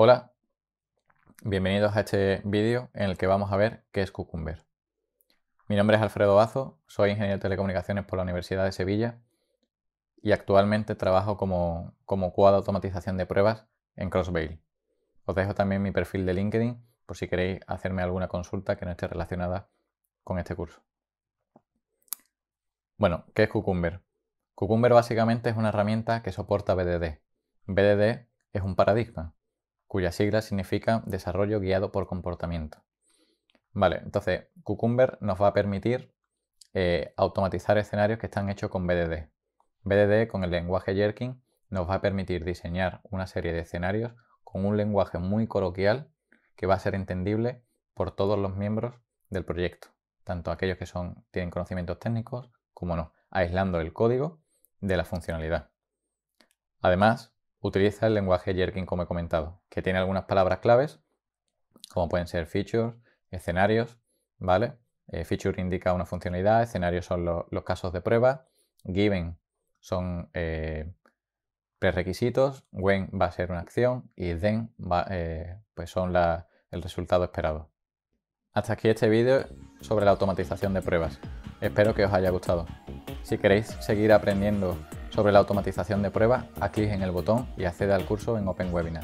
Hola, bienvenidos a este vídeo en el que vamos a ver qué es Cucumber. Mi nombre es Alfredo Bazo, soy ingeniero de telecomunicaciones por la Universidad de Sevilla y actualmente trabajo como, como de automatización de pruebas en Crossbail. Os dejo también mi perfil de LinkedIn por si queréis hacerme alguna consulta que no esté relacionada con este curso. Bueno, ¿qué es Cucumber? Cucumber básicamente es una herramienta que soporta BDD. BDD es un paradigma cuya sigla significa desarrollo guiado por comportamiento. Vale, entonces Cucumber nos va a permitir eh, automatizar escenarios que están hechos con BDD. BDD con el lenguaje Jerkin nos va a permitir diseñar una serie de escenarios con un lenguaje muy coloquial que va a ser entendible por todos los miembros del proyecto, tanto aquellos que son, tienen conocimientos técnicos como no, aislando el código de la funcionalidad. Además, utiliza el lenguaje Jerkin como he comentado, que tiene algunas palabras claves, como pueden ser features, escenarios, ¿vale? Eh, feature indica una funcionalidad, escenarios son los casos de prueba, given son eh, prerequisitos, when va a ser una acción y then eh, pues son el resultado esperado. Hasta aquí este vídeo sobre la automatización de pruebas. Espero que os haya gustado. Si queréis seguir aprendiendo sobre la automatización de pruebas, haz clic en el botón y accede al curso en Open Webinar.